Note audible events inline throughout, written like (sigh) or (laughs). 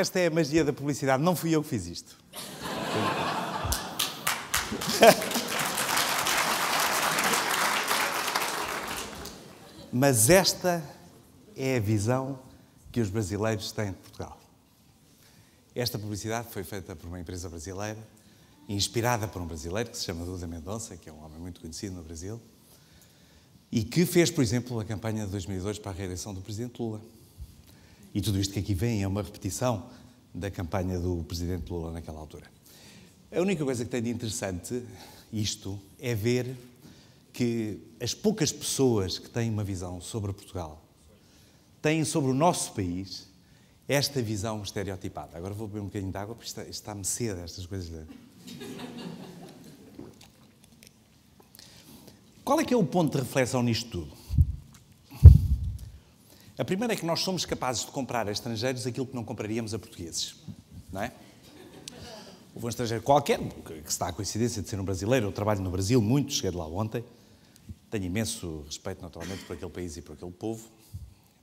esta é a magia da publicidade. Não fui eu que fiz isto. Mas esta é a visão que os brasileiros têm de Portugal. Esta publicidade foi feita por uma empresa brasileira, inspirada por um brasileiro que se chama Duda Mendonça, que é um homem muito conhecido no Brasil, e que fez, por exemplo, a campanha de 2002 para a reeleição do presidente Lula. E tudo isto que aqui vem é uma repetição da campanha do presidente Lula naquela altura. A única coisa que tem de interessante isto é ver que as poucas pessoas que têm uma visão sobre Portugal têm sobre o nosso país esta visão estereotipada. Agora vou beber um bocadinho de água porque é- está, está-me cedo estas coisas. Qual é que é o ponto de reflexão nisto tudo? A primeira é que nós somos capazes de comprar a estrangeiros aquilo que não compraríamos a portugueses. Não é? Houve um estrangeiro qualquer, que se dá a coincidência de ser um brasileiro, eu trabalho no Brasil muito, cheguei de lá ontem. Tenho imenso respeito, naturalmente, por aquele país e por aquele povo,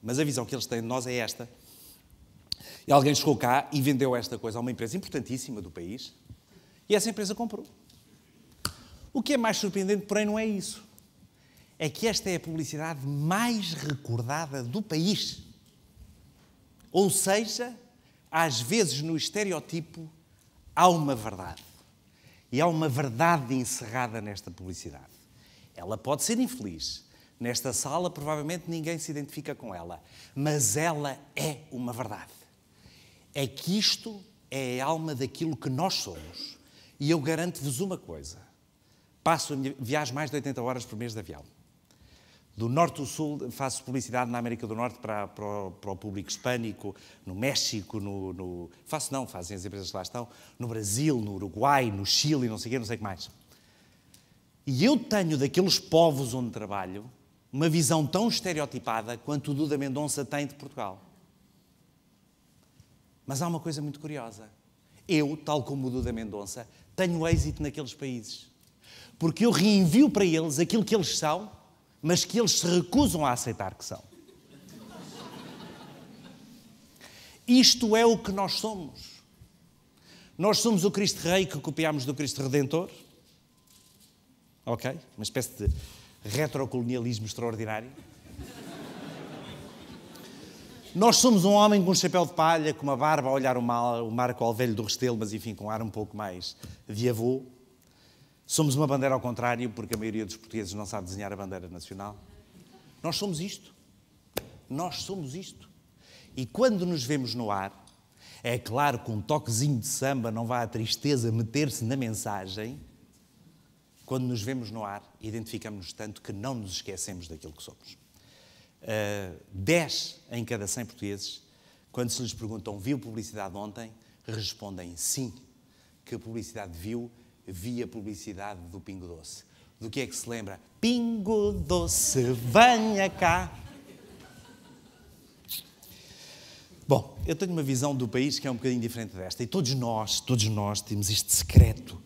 mas a visão que eles têm de nós é esta. E alguém chegou cá e vendeu esta coisa a uma empresa importantíssima do país, e essa empresa comprou. O que é mais surpreendente, porém, não é isso é que esta é a publicidade mais recordada do país. Ou seja, às vezes no estereotipo há uma verdade. E há uma verdade encerrada nesta publicidade. Ela pode ser infeliz. Nesta sala, provavelmente ninguém se identifica com ela. Mas ela é uma verdade. É que isto é a alma daquilo que nós somos. E eu garanto-vos uma coisa: passo a minha viagem mais de 80 horas por mês de avião do norte ao sul, faço publicidade na América do Norte para, para, o, para o, público hispânico, no México, no, no, Faço não, fazem as empresas que lá estão, no Brasil, no Uruguai, no Chile, não sei o quê, não sei o que mais. E eu tenho daqueles povos onde trabalho uma visão tão estereotipada quanto o Duda Mendonça tem de Portugal. Mas há uma coisa muito curiosa. Eu, tal como o Duda Mendonça, tenho êxito naqueles países. Porque eu reenvio para eles aquilo que eles são mas que eles se recusam a aceitar que são. Isto é o que nós somos. Nós somos o Cristo Rei que copiamos do Cristo Redentor. Ok? Uma espécie de retrocolonialismo extraordinário. Nós somos um homem com um chapéu de palha, com uma barba a olhar o, mar, o Marco ao velho do Restelo, mas enfim, com um ar um pouco mais de avô. Somos uma bandeira ao contrário, porque a maioria dos portugueses não sabe desenhar a bandeira nacional. Nós somos isto. Nós somos isto. E quando nos vemos no ar, é claro que um toquezinho de samba não vai à tristeza meter-se na mensagem. Quando nos vemos no ar, identificamos-nos tanto que não nos esquecemos daquilo que somos. Uh, ah, 10 em cada 100 portugueses, quando se lhes perguntam viu publicidade ontem, respondem sim, que a publicidade viu via publicidade do Pingo Doce. Do que é que se lembra? Pingo Doce, venha cá. Bom, eu tenho uma visão do país que é um bocadinho diferente desta. E todos nós, todos nós temos este secreto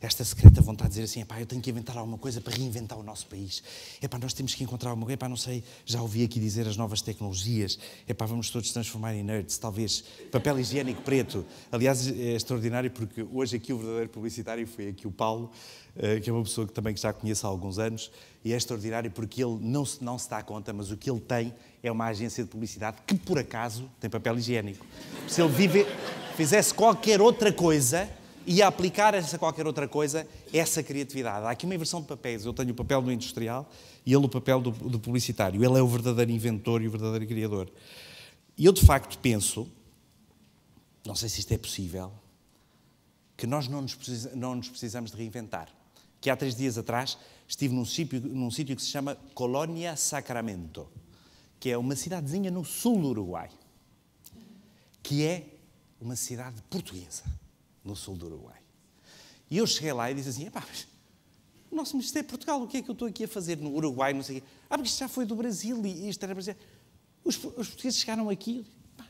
esta secreta vontade de dizer assim, epá, eu tenho que inventar alguma coisa para reinventar o nosso país. Epá, nós temos que encontrar alguma coisa, epá, não sei, já ouvi aqui dizer as novas tecnologias, epá, vamos todos transformar em nerds, talvez papel higiênico preto. Aliás, é extraordinário porque hoje aqui o verdadeiro publicitário foi aqui o Paulo, eh, que é uma pessoa que também já conheço há alguns anos, e é extraordinário porque ele não se, não se dá conta, mas o que ele tem é uma agência de publicidade que, por acaso, tem papel higiênico. Se ele vive, fizesse qualquer outra coisa, e a aplicar essa qualquer outra coisa, essa criatividade. Há aqui uma inversão de papéis. Eu tenho o papel do industrial e ele o papel do, do publicitário. Ele é o verdadeiro inventor e o verdadeiro criador. E eu, de facto, penso, não sei se isto é possível, que nós não nos, precisa, não nos precisamos de reinventar. Que há três dias atrás estive num sítio, num sítio que se chama Colônia Sacramento, que é uma cidadezinha no sul do Uruguai, que é uma cidade portuguesa no sul do Uruguai. E eu cheguei lá e disse assim: mas o nosso Ministério é Portugal, o que é que eu estou aqui a fazer no Uruguai? Não sei o quê. Ah, porque isto já foi do Brasil e isto era brasileiro. Os, os portugueses chegaram aqui. pá,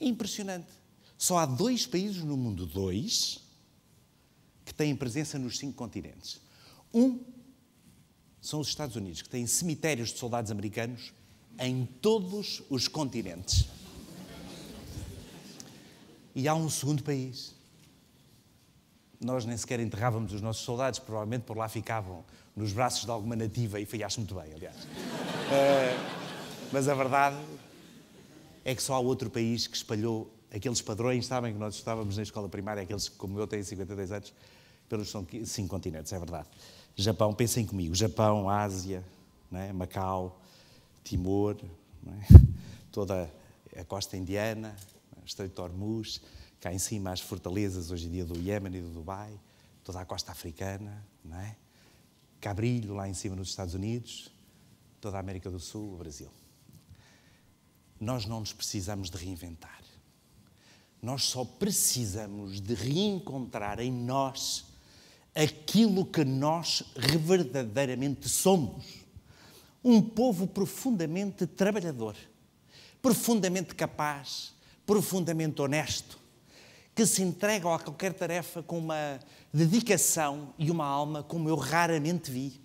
é impressionante. Só há dois países no mundo, dois, que têm presença nos cinco continentes. Um são os Estados Unidos, que têm cemitérios de soldados americanos em todos os continentes. E há um segundo país, nós nem sequer enterrávamos os nossos soldados, provavelmente por lá ficavam nos braços de alguma nativa, e foi, acho muito bem, aliás. uh, mas a verdade é que só há outro país que espalhou aqueles padrões, sabem que nós estávamos na escola primária, aqueles que, como eu, têm 52 anos, pelos são cinco continentes, é verdade. Japão, pensem comigo, Japão, Ásia, é? Macau, Timor, é? (laughs) toda a costa indiana, Estreito de Hormuz, cá em cima as fortalezas hoje em dia do Iémen e do Dubai, toda a costa africana, não é? Cabrilho lá em cima nos Estados Unidos, toda a América do Sul, o Brasil. Nós não nos precisamos de reinventar. Nós só precisamos de reencontrar em nós aquilo que nós verdadeiramente somos. Um povo profundamente trabalhador, profundamente capaz, profundamente honesto, que se entrega a qualquer tarefa com uma dedicação e uma alma como eu raramente vi.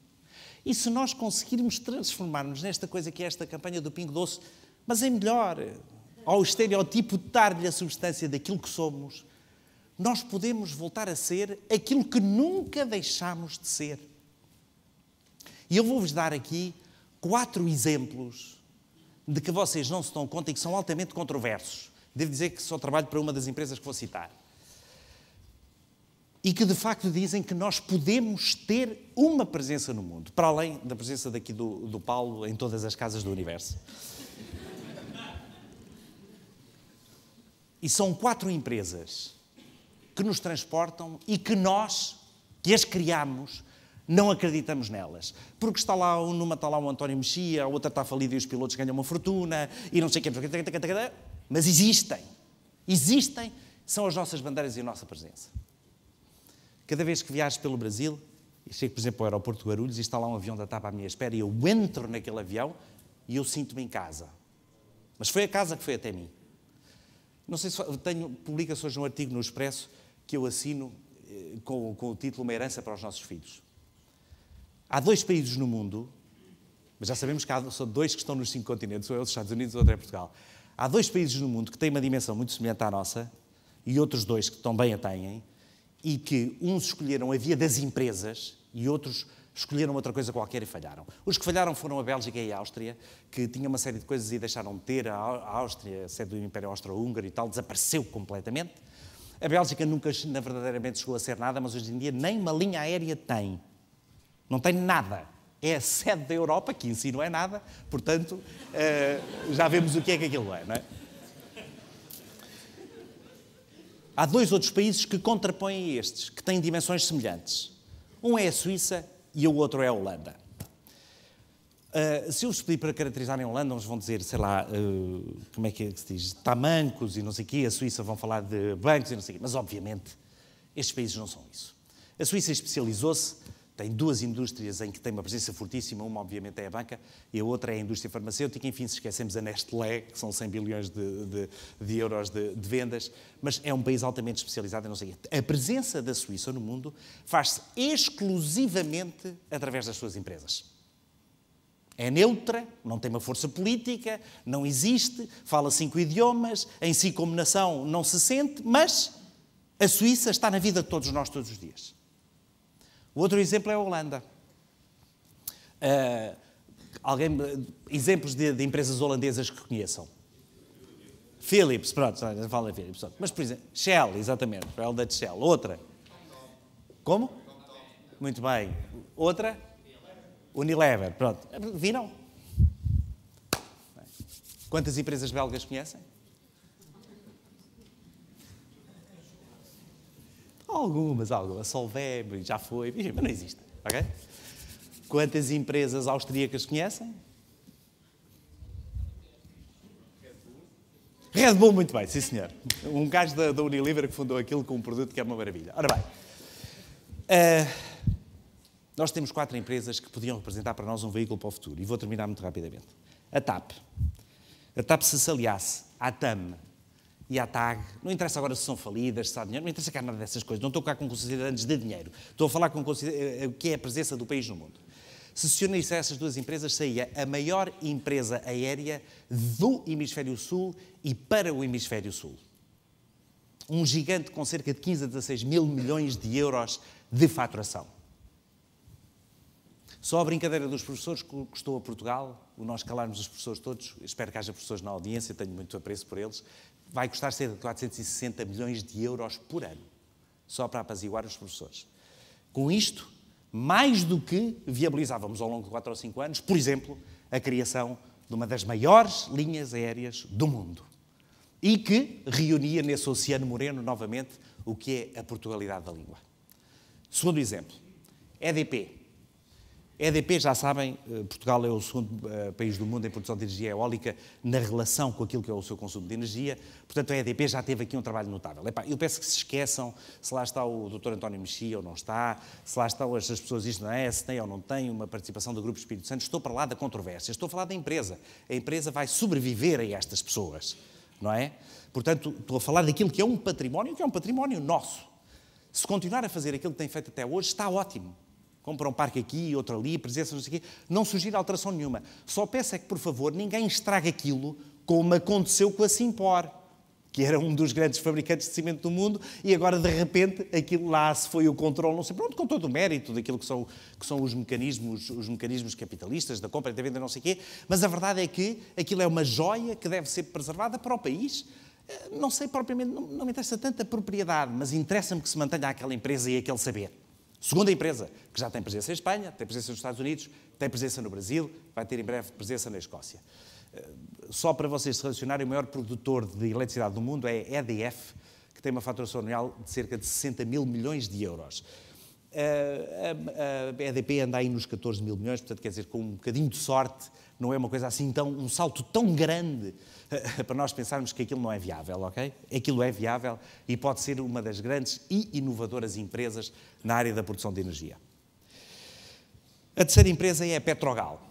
E se nós conseguirmos transformarmos nesta coisa que é esta campanha do Pingo Doce, mas em melhor, ao estereotipo dar-lhe a substância daquilo que somos, nós podemos voltar a ser aquilo que nunca deixámos de ser. E eu vou-vos dar aqui quatro exemplos de que vocês não se dão conta e que são altamente controversos. Devo dizer que só trabalho para uma das empresas que vou citar. E que de facto dizem que nós podemos ter uma presença no mundo, para além da presença daqui do, do Paulo em todas as casas do universo. E são quatro empresas que nos transportam e que nós, que as criamos, não acreditamos nelas. Porque está lá, numa está lá o António Mexia, a outra está falida e os pilotos ganham uma fortuna, e não sei o que mas existem. Existem, são as nossas bandeiras e a nossa presença. Cada vez que viajo pelo Brasil, e chego, por exemplo, ao aeroporto de Guarulhos e está lá um avião da TAP à minha espera e eu entro naquele avião e eu sinto-me em casa. Mas foi a casa que foi até mim. Não sei se tenho publicações num artigo no Expresso que eu assino eh, com, com o título Uma Herança para os Nossos Filhos. Há dois países no mundo, mas já sabemos que há só dois que estão nos cinco continentes, são é os Estados Unidos o outro é Portugal. Há dois países no mundo que têm uma dimensão muito semelhante à nossa e outros dois que também a têm e que uns escolheram a via das empresas e outros escolheram outra coisa qualquer e falharam. Os que falharam foram a Bélgica e a Áustria, que tinham uma série de coisas e deixaram de ter. A Áustria, a sede do Império Austro-Húngaro e tal, desapareceu completamente. A Bélgica nunca, na verdadeiramente, chegou a ser nada, mas hoje em dia nem uma linha aérea tem. Não tem nada é a sede da Europa, que em si não é nada, portanto, uh, já vemos o que é que aquilo é, não é? Há dois outros países que contrapõem estes, que têm dimensões semelhantes. Um é a Suíça e o outro é a Holanda. Uh, se eu vos pedir para caracterizarem a Holanda, uns vão dizer, sei lá, uh, como é que, é que se diz? Tamancos tá e não sei o quê. A Suíça vão falar de bancos e não sei o quê. Mas, obviamente, estes países não são isso. A Suíça especializou-se tem duas indústrias em que tem uma presença fortíssima, uma obviamente é a banca e a outra é a indústria farmacêutica, enfim, se esquecemos a Nestlé, que são 100 bilhões de, de, de euros de, de, vendas, mas é um país altamente especializado não sei A presença da Suíça no mundo faz-se exclusivamente através das suas empresas. É neutra, não tem uma força política, não existe, fala cinco idiomas, em si como nação não se sente, mas a Suíça está na vida de todos nós todos os dias. O outro exemplo é a Holanda. Uh, alguém, exemplos de, de, empresas holandesas que conheçam. Philips, pronto, fala Philips. Pronto. Mas, por exemplo, Shell, exatamente, Shell da Shell. Outra. Como? Muito bem. Outra? Unilever, pronto. Viram? Quantas empresas belgas conhecem? Algumas, algumas. A Solveb já foi, mas não existe. Okay? Quantas empresas austríacas conhecem? Red Bull, muito bem, sim senhor. Um gajo da, da, Unilever que fundou aquilo com um produto que é uma maravilha. Ora bem, uh, nós temos quatro empresas que podiam representar para nós um veículo para o futuro. E vou terminar muito rapidamente. A TAP. A TAP se se aliasse à TAM, e à TAG. Não interessa agora se são falidas, se há dinheiro, não interessa cá nada dessas coisas. Não estou cá com considerantes de dinheiro. Estou a falar com eh, o que é a presença do país no mundo. Se se unisse a essas duas empresas, saía a maior empresa aérea do Hemisfério Sul e para o Hemisfério Sul. Um gigante com cerca de 15 a 16 mil milhões de euros de faturação. Só a brincadeira dos professores custou a Portugal, o nós calarmos os professores todos, espero que haja professores na audiência, tenho muito apreço por eles, vai custar cerca de 460 milhões de euros por ano, só para apaziguar os professores. Com isto, mais do que viabilizávamos ao longo de 4 ou 5 anos, por exemplo, a criação de uma das maiores linhas aéreas do mundo e que reunia nesse oceano moreno novamente o que é a Portugalidade da língua. Segundo exemplo, EDP, EDP, já sabem, eh, Portugal é o segundo eh, país do mundo em produção de energia eólica na relação com aquilo que é o seu consumo de energia, portanto a EDP já teve aqui um trabalho notável. Epá, eu peço que se esqueçam se lá está o Dr. António Mexia ou não está, se lá estão estas pessoas, isto não ah, é, se tem ou não tem uma participação do Grupo Espírito Santo, estou para lá da controvérsia, estou a falar da empresa. A empresa vai sobreviver a estas pessoas, não é? Portanto, estou a falar daquilo que é um património, que é um património nosso. Se continuar a fazer aquilo que tem feito até hoje, está ótimo compra um parque aqui, outro ali, presença, não sei o quê, não sugira alteração nenhuma. Só peço é que, por favor, ninguém estrague aquilo como aconteceu com a Simpor, que era um dos grandes fabricantes de cimento do mundo, e agora, de repente, aquilo lá se foi o controle, não sei pronto, com todo o mérito daquilo que são, que são os, mecanismos, os mecanismos capitalistas da compra e da venda, não sei o quê, mas a verdade é que aquilo é uma joia que deve ser preservada para o país, eh, não sei propriamente, não, não me interessa tanta propriedade, mas interessa-me que se mantenha aquela empresa e aquele saber. Segunda empresa, que já tem presença em Espanha, tem presença nos Estados Unidos, tem presença no Brasil, vai ter em breve presença na Escócia. Eh, só para vocês se relacionarem, o maior produtor de eletricidade do mundo é a EDF, que tem uma faturação anual de cerca de 60 mil milhões de euros. Eh, a EDP anda aí nos 14 mil milhões, portanto, quer dizer, com um bocadinho de sorte, não é uma coisa assim tão, um salto tão grande (laughs) para nós pensarmos que aquilo não é viável, ok? Aquilo é viável e pode ser uma das grandes e inovadoras empresas na área da produção de energia. A terceira empresa é a Petrogal.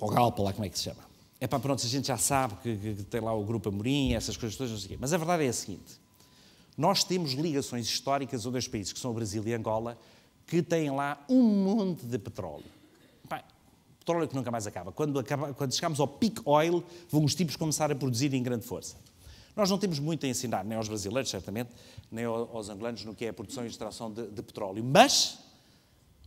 Ou Galpa, lá como é que se chama. É para pronto, a gente já sabe que, que, que tem lá o Grupo Amorim, essas coisas todas, não sei o quê. Mas a verdade é a seguinte. Nós temos ligações históricas a dois países, que são o Brasil e Angola, que têm lá um monte de petróleo. Petróleo que nunca mais acaba. Quando, acaba, quando chegamos ao peak oil, vão os tipos começar a produzir em grande força. Nós não temos muito a ensinar, nem aos brasileiros, certamente, nem aos angolanos, no que é a produção e extração de, de petróleo. Mas,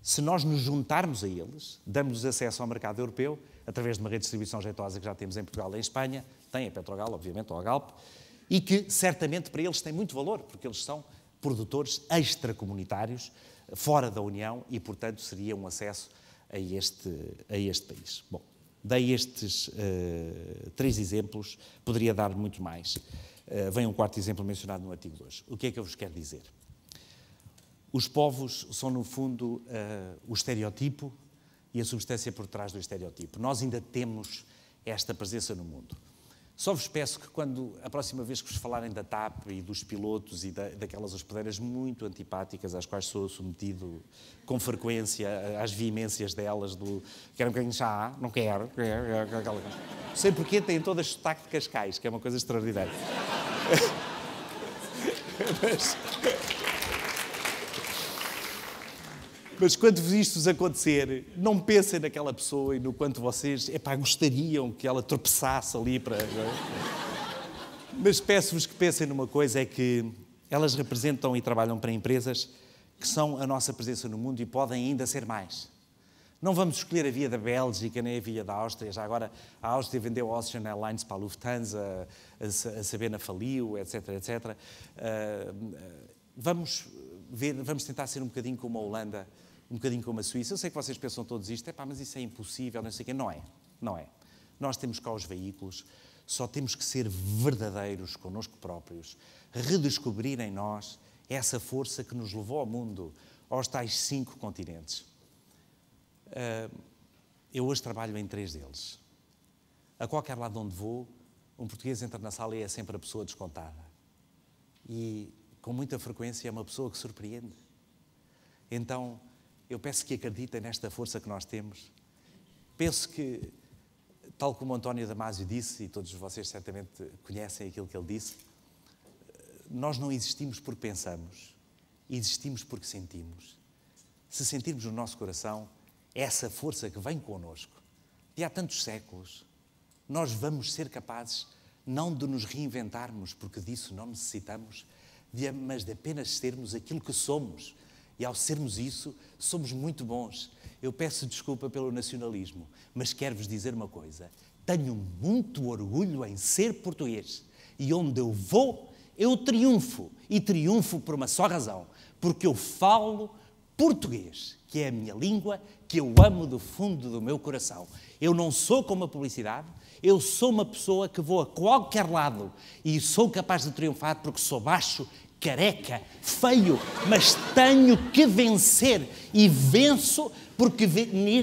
se nós nos juntarmos a eles, damos-lhes acesso ao mercado europeu, através de uma redistribuição jeitosa que já temos em Portugal e em Espanha, tem a Petrogal, obviamente, ou a Galp, e que certamente para eles tem muito valor, porque eles são produtores extracomunitários, fora da União, e portanto seria um acesso a este, a este país. Bom, dei estes uh, três exemplos, poderia dar muito mais. Uh, vem um quarto exemplo mencionado no artigo 2. O que é que eu vos quero dizer? Os povos são, no fundo, uh, o estereotipo e a substância por trás do estereotipo. Nós ainda temos esta presença no mundo. Só vos peço que quando a próxima vez que vos falarem da TAP e dos pilotos e da, daquelas hospedeiras muito antipáticas às quais sou submetido com frequência, às veemências delas do quero um bocadinho de chá, não quero, quero aquela coisa. Não sei porquê têm todas sotaque de Cascais, que é uma coisa extraordinária. (laughs) Mas... Mas quando isto vos acontecer, não pensem naquela pessoa e no quanto vocês epá, gostariam que ela tropeçasse ali para. É? Mas peço-vos que pensem numa coisa: é que elas representam e trabalham para empresas que são a nossa presença no mundo e podem ainda ser mais. Não vamos escolher a via da Bélgica nem a via da Áustria. Já agora a Áustria vendeu a Ocean Airlines para a Lufthansa, a, Sabena faliu, etc, etc. Uh, vamos, ver, vamos tentar ser um bocadinho como a Holanda, um bocadinho como a Suíça. Eu sei que vocês pensam todos isto, é pá, mas isso é impossível, não sei o quê. Não é, não é. Nós temos cá os veículos, só temos que ser verdadeiros connosco próprios, redescobrir em nós essa força que nos levou ao mundo, aos tais cinco continentes. Ah, eu hoje trabalho em três deles. A qualquer lado onde vou, um português entra na sala e é sempre a pessoa descontada. E com muita frequência é uma pessoa que surpreende. Então, eu peço que acreditem nesta força que nós temos. Penso que, tal como António Damasio disse, e todos vocês certamente conhecem aquilo que ele disse, nós não existimos porque pensamos, existimos porque sentimos. Se sentirmos no nosso coração é essa força que vem connosco, e há tantos séculos, nós vamos ser capazes não de nos reinventarmos, porque disso não necessitamos, mas de apenas sermos aquilo que somos, e ao sermos isso, somos muito bons. Eu peço desculpa pelo nacionalismo, mas quero-vos dizer uma coisa: tenho muito orgulho em ser português. E onde eu vou, eu triunfo. E triunfo por uma só razão: porque eu falo português, que é a minha língua, que eu amo do fundo do meu coração. Eu não sou como a publicidade, eu sou uma pessoa que vou a qualquer lado e sou capaz de triunfar porque sou baixo careca, feio, mas tenho que vencer e venço porque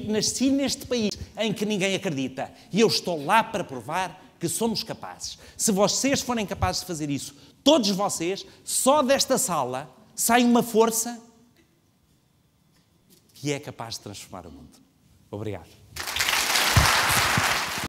nasci neste país em que ninguém acredita e eu estou lá para provar que somos capazes. Se vocês forem capazes de fazer isso, todos vocês, só desta sala sai uma força que é capaz de transformar o mundo. Obrigado.